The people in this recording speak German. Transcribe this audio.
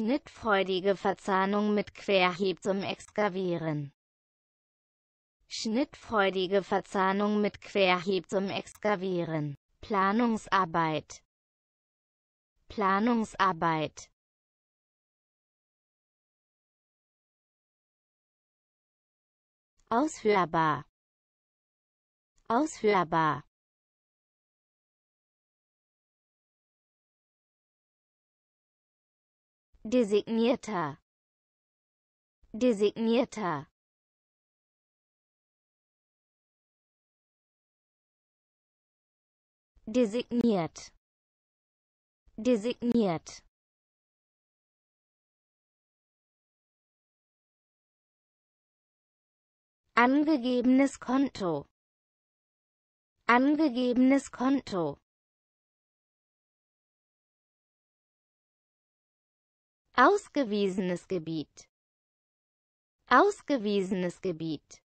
Schnittfreudige Verzahnung mit Querhieb zum Exkavieren. Schnittfreudige Verzahnung mit Querhieb zum Exkavieren. Planungsarbeit. Planungsarbeit. Ausführbar. Ausführbar. designierter designierter designiert designiert angegebenes Konto angegebenes Konto Ausgewiesenes Gebiet. Ausgewiesenes Gebiet.